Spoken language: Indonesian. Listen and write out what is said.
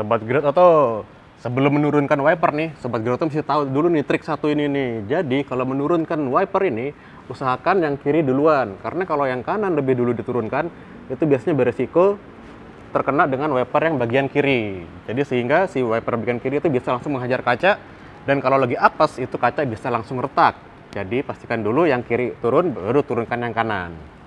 Sobat grid atau sebelum menurunkan wiper nih, Sobat Growth mesti tahu dulu nih trik satu ini nih. Jadi kalau menurunkan wiper ini, usahakan yang kiri duluan. Karena kalau yang kanan lebih dulu diturunkan, itu biasanya beresiko terkena dengan wiper yang bagian kiri. Jadi sehingga si wiper bagian kiri itu bisa langsung menghajar kaca, dan kalau lagi apes, itu kaca bisa langsung retak. Jadi pastikan dulu yang kiri turun, baru turunkan yang kanan.